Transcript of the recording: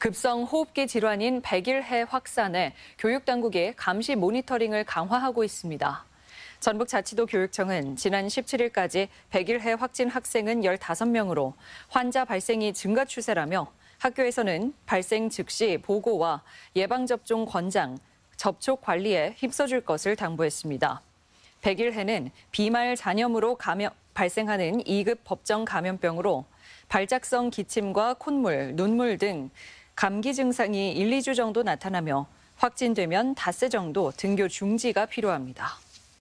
급성 호흡기 질환인 백일해 확산에 교육당국이 감시 모니터링을 강화하고 있습니다. 전북자치도 교육청은 지난 17일까지 백일해 확진 학생은 15명으로 환자 발생이 증가 추세라며 학교에서는 발생 즉시 보고와 예방접종 권장, 접촉 관리에 힘써줄 것을 당부했습니다. 백일해는 비말 잔염으로 감염, 발생하는 2급 법정 감염병으로 발작성 기침과 콧물, 눈물 등 감기 증상이 1, 2주 정도 나타나며 확진되면 닷새 정도 등교 중지가 필요합니다.